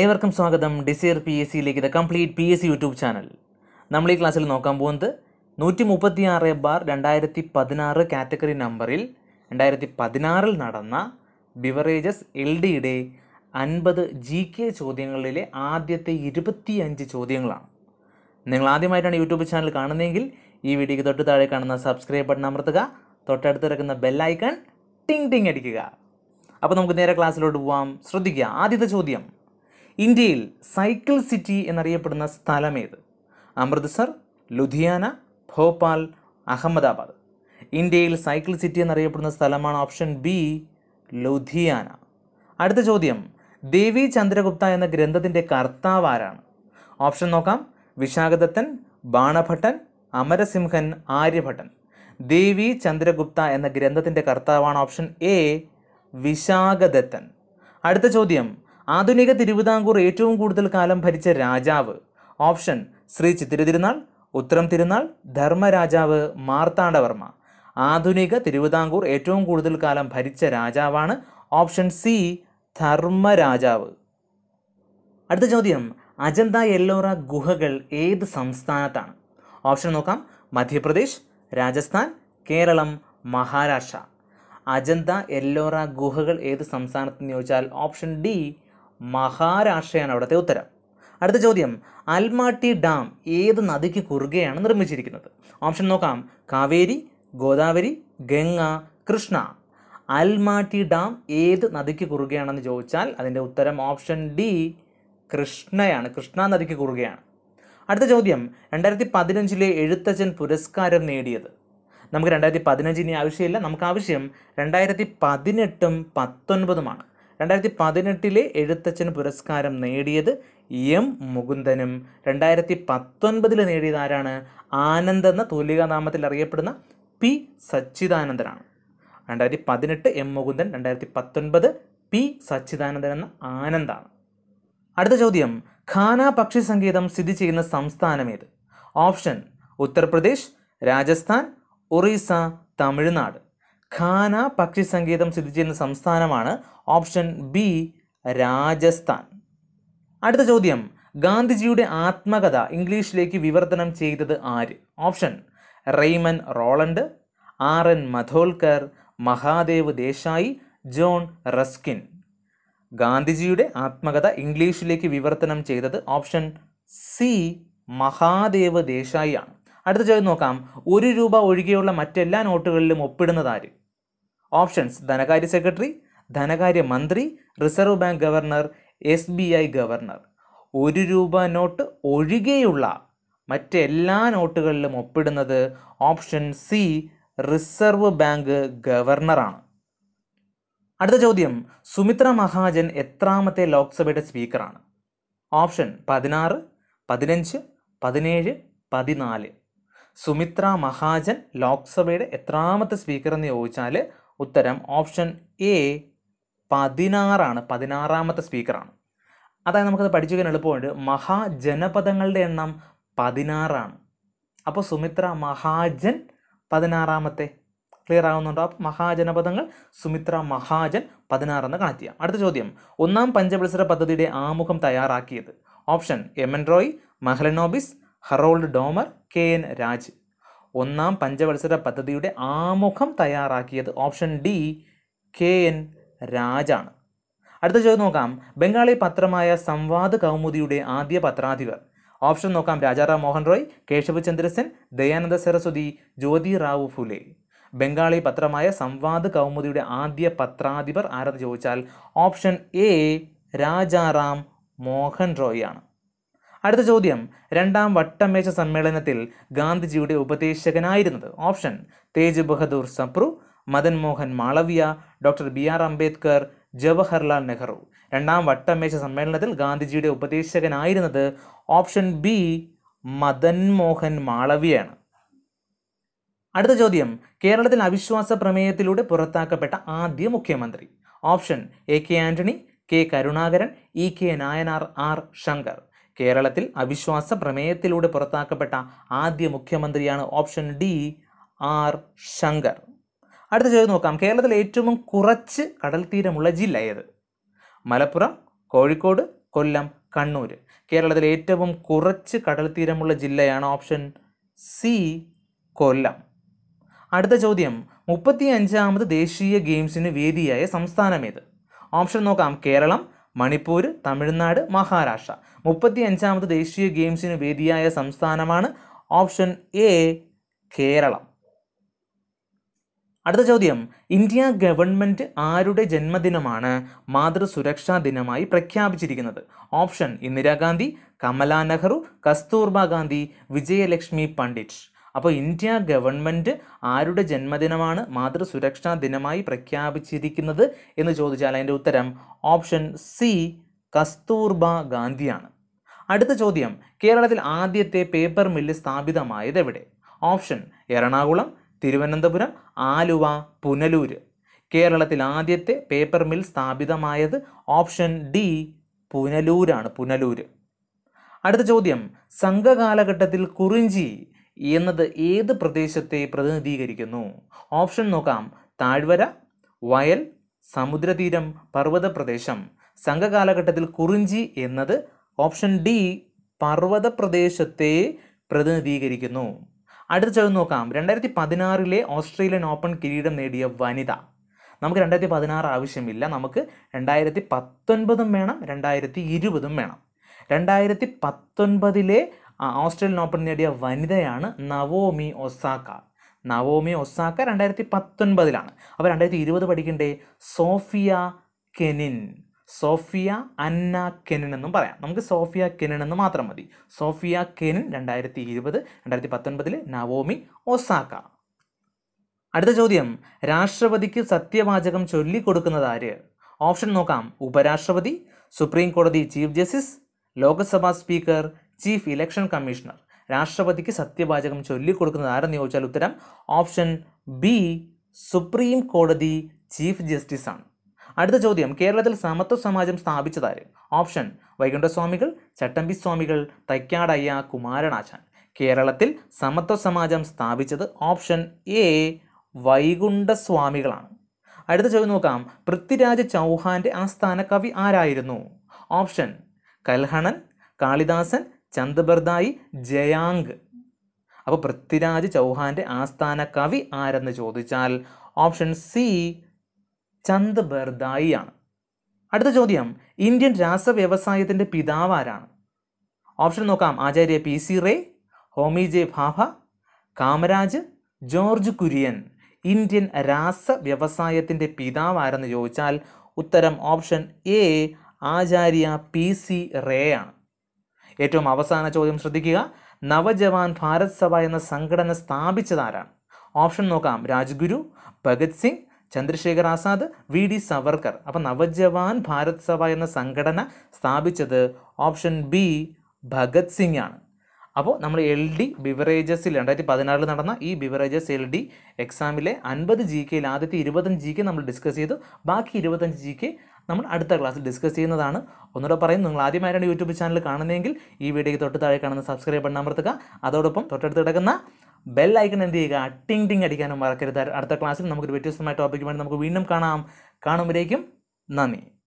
ഏവർക്കും സ്വാഗതം Desire P S സിയിലേക്ക് the complete P S C YouTube channel നമ്മൾ ഈ ക്ലാസ്സിൽ നോക്കാൻ പോകുന്നത് നൂറ്റി മുപ്പത്തി ആറ് ബാർ രണ്ടായിരത്തി പതിനാറ് കാറ്റഗറി നമ്പറിൽ രണ്ടായിരത്തി പതിനാറിൽ നടന്ന ബിവറേജസ് എൽ ഡിയുടെ അൻപത് ജി കെ ചോദ്യങ്ങളിലെ ആദ്യത്തെ ഇരുപത്തിയഞ്ച് ചോദ്യങ്ങളാണ് നിങ്ങൾ ആദ്യമായിട്ടാണ് യൂട്യൂബ് ചാനൽ കാണുന്നതെങ്കിൽ ഈ വീഡിയോയ്ക്ക് തൊട്ട് താഴെ കാണുന്ന സബ്സ്ക്രൈബ് ബട്ടൺ അമർത്തുക തൊട്ടടുത്ത് ഇറക്കുന്ന ബെല്ലൈക്കൺ ടിങ് ടിങ് അടിക്കുക അപ്പോൾ നമുക്ക് നേരെ ക്ലാസ്സിലോട്ട് പോവാം ശ്രദ്ധിക്കുക ആദ്യത്തെ ചോദ്യം ഇന്ത്യയിൽ സൈക്കിൾ സിറ്റി എന്നറിയപ്പെടുന്ന സ്ഥലമേത് അമൃത്സർ ലുധിയാന ഭോപ്പാൽ അഹമ്മദാബാദ് ഇന്ത്യയിൽ സൈക്കിൾ സിറ്റി എന്നറിയപ്പെടുന്ന സ്ഥലമാണ് ഓപ്ഷൻ ബി ലുധിയാന അടുത്ത ചോദ്യം ദേവി ചന്ദ്രഗുപ്ത എന്ന ഗ്രന്ഥത്തിൻ്റെ കർത്താവ് ആരാണ് ഓപ്ഷൻ നോക്കാം വിശാഖദത്തൻ ബാണഭട്ടൻ അമരസിംഹൻ ആര്യഭട്ടൻ ദേവി ചന്ദ്രഗുപ്ത എന്ന ഗ്രന്ഥത്തിൻ്റെ കർത്താവാണ് ഓപ്ഷൻ എ വിശാഖദത്തൻ അടുത്ത ചോദ്യം ആധുനിക തിരുവിതാംകൂർ ഏറ്റവും കൂടുതൽ കാലം ഭരിച്ച രാജാവ് ഓപ്ഷൻ ശ്രീ ചിത്തിരുതിരുനാൾ ഉത്തരം തിരുനാൾ ധർമ്മരാജാവ് മാർത്താണ്ഡവർമ്മ ആധുനിക തിരുവിതാംകൂർ ഏറ്റവും കൂടുതൽ കാലം ഭരിച്ച രാജാവാണ് ഓപ്ഷൻ സി ധർമ്മരാജാവ് അടുത്ത ചോദ്യം അജന്ത എല്ലോറ ഗുഹകൾ ഏത് സംസ്ഥാനത്താണ് ഓപ്ഷൻ നോക്കാം മധ്യപ്രദേശ് രാജസ്ഥാൻ കേരളം മഹാരാഷ്ട്ര അജന്ത എല്ലോറ ഗുഹകൾ ഏത് സംസ്ഥാനത്ത് ചോദിച്ചാൽ ഓപ്ഷൻ ഡി മഹാരാഷ്ട്രയാണ് അവിടുത്തെ ഉത്തരം അടുത്ത ചോദ്യം അൽമാട്ടി ഡാം ഏത് നദിക്ക് കുറുകെയാണ് നിർമ്മിച്ചിരിക്കുന്നത് ഓപ്ഷൻ നോക്കാം കാവേരി ഗോദാവരി ഗംഗ കൃഷ്ണ അൽമാട്ടി ഡാം ഏത് നദിക്ക് കുറുകയാണെന്ന് ചോദിച്ചാൽ അതിൻ്റെ ഉത്തരം ഓപ്ഷൻ ഡി കൃഷ്ണയാണ് കൃഷ്ണ നദിക്ക് കുറുകയാണ് അടുത്ത ചോദ്യം രണ്ടായിരത്തി പതിനഞ്ചിലെ എഴുത്തച്ഛൻ പുരസ്കാരം നേടിയത് നമുക്ക് രണ്ടായിരത്തി പതിനഞ്ച് ആവശ്യമില്ല നമുക്ക് ആവശ്യം രണ്ടായിരത്തി പതിനെട്ടും പത്തൊൻപതുമാണ് രണ്ടായിരത്തി പതിനെട്ടിലെ എഴുത്തച്ഛന് പുരസ്കാരം നേടിയത് എം മുകുന്ദനും രണ്ടായിരത്തി പത്തൊൻപതിൽ നേടിയത് ആരാണ് ആനന്ദ് എന്ന തൂലികാനാമത്തിൽ അറിയപ്പെടുന്ന പി സച്ചിദാനന്ദനാണ് രണ്ടായിരത്തി പതിനെട്ട് എം മുകുന്ദൻ രണ്ടായിരത്തി പത്തൊൻപത് പി സച്ചിദാനന്ദൻ എന്ന ആനന്ദാണ് അടുത്ത ചോദ്യം ഖാന പക്ഷി സംഗീതം സ്ഥിതി ചെയ്യുന്ന സംസ്ഥാനം ഏത് ഓപ്ഷൻ ഉത്തർപ്രദേശ് രാജസ്ഥാൻ ഒറീസ തമിഴ്നാട് ഖാന പക്ഷി സംഗീതം സ്ഥിതി ചെയ്യുന്ന സംസ്ഥാനമാണ് ഓപ്ഷൻ ബി രാജസ്ഥാൻ അടുത്ത ചോദ്യം ഗാന്ധിജിയുടെ ആത്മകഥ ഇംഗ്ലീഷിലേക്ക് വിവർത്തനം ചെയ്തത് ആര് option Romain Rolland R N Madholkar Mahadev Desai John Ruskin ഗാന്ധിജിയുടെ ആത്മകഥ ഇംഗ്ലീഷിലേക്ക് വിവർത്തനം ചെയ്തത് ഓപ്ഷൻ സി മഹാദേവ് ദേശായി ആണ് അടുത്ത ചോദ്യം നോക്കാം ഒരു രൂപ ഒഴികെയുള്ള മറ്റെല്ലാ നോട്ടുകളിലും ഒപ്പിടുന്നത് ഓപ്ഷൻസ് ധനകാര്യ സെക്രട്ടറി ധനകാര്യ മന്ത്രി reserve bank governor S B I governor ഒരു രൂപ നോട്ട് ഒഴികെയുള്ള മറ്റെല്ലാ നോട്ടുകളിലും ഒപ്പിടുന്നത് ഓപ്ഷൻ സി റിസർവ് ബാങ്ക് ഗവർണറാണ് അടുത്ത ചോദ്യം സുമിത്ര മഹാജൻ എത്രാമത്തെ ലോക്സഭയുടെ സ്പീക്കറാണ് ഓപ്ഷൻ പതിനാറ് പതിനഞ്ച് പതിനേഴ് പതിനാല് സുമിത്ര മഹാജൻ ലോക്സഭയുടെ എത്രാമത്തെ സ്പീക്കർ എന്ന് ചോദിച്ചാൽ ഉത്തരം ഓപ്ഷൻ എ പതിനാറാണ് പതിനാറാമത്തെ സ്പീക്കറാണ് അതായത് നമുക്കത് പഠിച്ചു കഴിഞ്ഞാൽ എളുപ്പമുണ്ട് മഹാജനപദങ്ങളുടെ എണ്ണം പതിനാറാണ് അപ്പോൾ സുമിത്ര മഹാജൻ പതിനാറാമത്തെ ക്ലിയർ ആകുന്നുണ്ടോ അപ്പോൾ മഹാജനപദങ്ങൾ സുമിത്ര മഹാജൻ പതിനാറെന്ന് കണക്ട് ചെയ്യാം അടുത്ത ചോദ്യം ഒന്നാം പഞ്ചവത്സര പദ്ധതിയുടെ ആമുഖം തയ്യാറാക്കിയത് option M N Roy Mahalanobis Harrod Domar K N Raj ഒന്നാം പഞ്ചവത്സര പദ്ധതിയുടെ ആമുഖം തയ്യാറാക്കിയത് ഓപ്ഷൻ ഡി കെ എൻ രാജാണ് അടുത്ത ചോദ്യം നോക്കാം ബംഗാളി പത്രമായ സംവാദ് കൗമുദിയുടെ ആദ്യ പത്രാധിപർ ഓപ്ഷൻ നോക്കാം രാജാറാം മോഹൻ റോയ് കേശവ് ചന്ദ്രസെൻ ദയാനന്ദ സരസ്വതി ജ്യോതി റാവു ഫുലെ ബംഗാളി പത്രമായ സംവാദ് കൗമുദിയുടെ ആദ്യ പത്രാധിപർ ആരെന്ന് ചോദിച്ചാൽ ഓപ്ഷൻ എ രാജാറാം മോഹൻ റോയ് ആണ് അടുത്ത ചോദ്യം രണ്ടാം വട്ടമേശ സമ്മേളനത്തിൽ ഗാന്ധിജിയുടെ ഉപദേശകനായിരുന്നത് option Tej Bahadur Sapru Madan Mohan doctor B R Ambedkar Jawaharlal Nehru രണ്ടാം വട്ടമേശ സമ്മേളനത്തിൽ ഗാന്ധിജിയുടെ ഉപദേശകനായിരുന്നത് ഓപ്ഷൻ ബി മദൻ മോഹൻ മാളവിയാണ് അടുത്ത ചോദ്യം കേരളത്തിൽ അവിശ്വാസ പ്രമേയത്തിലൂടെ പുറത്താക്കപ്പെട്ട ആദ്യ മുഖ്യമന്ത്രി option A K Antony K Karunakaran E K Nayanar R Shankar കേരളത്തിൽ അവിശ്വാസ പ്രമേയത്തിലൂടെ പുറത്താക്കപ്പെട്ട ആദ്യ മുഖ്യമന്ത്രിയാണ് ഓപ്ഷൻ ഡി ആർ ശങ്കർ അടുത്ത ചോദ്യം നോക്കാം കേരളത്തിൽ ഏറ്റവും കുറച്ച് കടൽ തീരമുള്ള ജില്ല ഏത് മലപ്പുറം കോഴിക്കോട് കൊല്ലം കണ്ണൂർ കേരളത്തിൽ ഏറ്റവും കുറച്ച് കടൽ തീരമുള്ള ജില്ലയാണ് ഓപ്ഷൻ സി കൊല്ലം അടുത്ത ചോദ്യം മുപ്പത്തി അഞ്ചാമത് ദേശീയ ഗെയിംസിന് വേദിയായ സംസ്ഥാനം ഏത് ഓപ്ഷൻ നോക്കാം കേരളം മണിപ്പൂർ തമിഴ്നാട് മഹാരാഷ്ട്ര മുപ്പത്തി അഞ്ചാമത് ദേശീയ ഗെയിംസിന് വേദിയായ സംസ്ഥാനമാണ് ഓപ്ഷൻ എ കേരളം അടുത്ത ചോദ്യം ഇന്ത്യ ഗവൺമെൻറ് ആരുടെ ജന്മദിനമാണ് മാതൃസുരക്ഷാ ദിനമായി പ്രഖ്യാപിച്ചിരിക്കുന്നത് ഓപ്ഷൻ ഇന്ദിരാഗാന്ധി കമലാ നെഹ്റു കസ്തൂർബ ഗാന്ധി വിജയലക്ഷ്മി പണ്ഡിറ്റ് അപ്പോൾ ഇന്ത്യ ഗവൺമെൻറ് ആരുടെ ജന്മദിനമാണ് മാതൃസുരക്ഷാ ദിനമായി പ്രഖ്യാപിച്ചിരിക്കുന്നത് എന്ന് ചോദിച്ചാൽ അതിൻ്റെ ഉത്തരം ഓപ്ഷൻ സി കസ്തൂർബ ഗാന്ധിയാണ് അടുത്ത ചോദ്യം കേരളത്തിൽ ആദ്യത്തെ പേപ്പർ മില്ല് സ്ഥാപിതമായത് എവിടെ ഓപ്ഷൻ എറണാകുളം തിരുവനന്തപുരം ആലുവ പുനലൂര് കേരളത്തിൽ ആദ്യത്തെ പേപ്പർ മിൽ സ്ഥാപിതമായത് ഓപ്ഷൻ ഡി പുനലൂരാണ് പുനലൂര് അടുത്ത ചോദ്യം സംഘകാലഘട്ടത്തിൽ കുറിഞ്ചി എന്നത് ഏത് പ്രദേശത്തെ പ്രതിനിധീകരിക്കുന്നു ഓപ്ഷൻ നോക്കാം താഴ്വര വയൽ സമുദ്രതീരം പർവ്വത പ്രദേശം സംഘകാലഘട്ടത്തിൽ കുറിഞ്ചി എന്നത് ഓപ്ഷൻ ഡി പർവ്വത പ്രദേശത്തെ പ്രതിനിധീകരിക്കുന്നു അടുത്ത ചോദ്യം നോക്കാം രണ്ടായിരത്തി പതിനാറിലെ ഓസ്ട്രേലിയൻ ഓപ്പൺ കിരീടം നേടിയ വനിത നമുക്ക് രണ്ടായിരത്തി പതിനാറ് ആവശ്യമില്ല നമുക്ക് രണ്ടായിരത്തി പത്തൊൻപതും വേണം രണ്ടായിരത്തി ഇരുപതും വേണം രണ്ടായിരത്തി പത്തൊൻപതിലെ ഓസ്ട്രേലിയൻ ഓപ്പൺ നേടിയ വനിതയാണ് നവോമി ഒസാക്ക നവോമി ഒസാക്ക രണ്ടായിരത്തി പത്തൊൻപതിലാണ് അപ്പോൾ രണ്ടായിരത്തി ഇരുപത് പഠിക്കണ്ടേ Sofia Kenin Sofia Anna Kenin എന്നും പറയാം നമുക്ക് സോഫിയ കെനിൻ എന്ന് മാത്രം മതി സോഫിയ കെനിൻ രണ്ടായിരത്തി ഇരുപത് രണ്ടായിരത്തി പത്തൊൻപതിൽ നവോമി ഒസാക്ക അടുത്ത ചോദ്യം രാഷ്ട്രപതിക്ക് സത്യവാചകം ചൊല്ലിക്കൊടുക്കുന്നത് ആര് ഓപ്ഷൻ നോക്കാം ഉപരാഷ്ട്രപതി സുപ്രീം കോടതി chief justice Lok Sabha speaker chief election commissioner രാഷ്ട്രപതിക്ക് സത്യവാചകം ചൊല്ലിക്കൊടുക്കുന്നത് ആരെന്ന് ചോദിച്ചാൽ ഉത്തരം ഓപ്ഷൻ ബി സുപ്രീം കോടതി ചീഫ് ജസ്റ്റിസാണ് അടുത്ത ചോദ്യം കേരളത്തിൽ സമത്വ സമാജം സ്ഥാപിച്ചതാര് ഓപ്ഷൻ വൈകുണ്ഠസ്വാമികൾ ചട്ടമ്പി സ്വാമികൾ തൈക്കാടയ്യ കുമാരനാശാൻ കേരളത്തിൽ സമത്വ സമാജം സ്ഥാപിച്ചത് ഓപ്ഷൻ എ വൈകുണ്ഠസ്വാമികളാണ് അടുത്ത ചോദ്യം നോക്കാം പൃഥ്വിരാജ് ചൗഹാൻ്റെ ആസ്ഥാന കവി ആരായിരുന്നു ഓപ്ഷൻ കൽഹണൻ കാളിദാസൻ ചന്ദബർദായി ജയാങ് അപ്പോൾ പൃഥ്വിരാജ് ചൗഹാന്റെ ആസ്ഥാന കവി ആരെന്ന് ചോദിച്ചാൽ ഓപ്ഷൻ സി ചന്ദ് ബർദായി ആണ് അടുത്ത ചോദ്യം ഇന്ത്യൻ രാസവ്യവസായത്തിൻ്റെ പിതാവ് ആരാണ് ഓപ്ഷൻ നോക്കാം Acharya P C Ray Homi J Bhabha Kamaraj George Kurian Indian രാസ പിതാവ് ആരെന്ന് ചോദിച്ചാൽ ഉത്തരം option A Acharya P C Ray ആണ് ഏറ്റവും അവസാന ചോദ്യം ശ്രദ്ധിക്കുക നവജവാൻ ഭാരത് സഭ എന്ന സംഘടന സ്ഥാപിച്ചതാരാണ് ഓപ്ഷൻ നോക്കാം രാജ്ഗുരു ഭഗത് സിംഗ് ചന്ദ്രശേഖർ ആസാദ് വി ഡി സവർക്കർ അപ്പം നവജവാൻ ഭാരത് സഭ എന്ന സംഘടന സ്ഥാപിച്ചത് ഓപ്ഷൻ ബി ഭഗത് സിംഗ് ആണ് അപ്പോൾ നമ്മൾ എൽ ഡി ബിവറേജസിൽ രണ്ടായിരത്തി പതിനാറിൽ നടന്ന ഈ ബിവറേജസ് എൽ ഡി എക്സാമിലെ അൻപത് ജി കെയിൽ ആദ്യത്തെ ഇരുപത്തഞ്ച് ജി കെ നമ്മൾ ഡിസ്കസ് ചെയ്തു ബാക്കി ഇരുപത്തഞ്ച് ജി കെ നമ്മൾ അടുത്ത ക്ലാസ്സിൽ ഡിസ്കസ് ചെയ്യുന്നതാണ് ഒന്നുകൂടെ പറയും നിങ്ങൾ ആദ്യമായിട്ടാണ് യൂട്യൂബ് ചാനൽ കാണുന്നതെങ്കിൽ ഈ വീഡിയോയ്ക്ക് തൊട്ട് താഴെ കാണുന്ന സബ്സ്ക്രൈബ് ബട്ടൺ അമർത്തുക അതോടൊപ്പം തൊട്ടടുത്ത് കിടക്കുന്ന ബെൽ ഐക്കൺ എന്ത് ചെയ്യുക ടിങ് ടിങ് അടിക്കാനും മറക്കരുത് അടുത്ത ക്ലാസ്സിൽ നമുക്കൊരു വ്യത്യസ്തമായ ടോപ്പിക്കുമായി നമുക്ക് വീണ്ടും കാണാം കാണുമ്പോഴേക്കും നന്ദി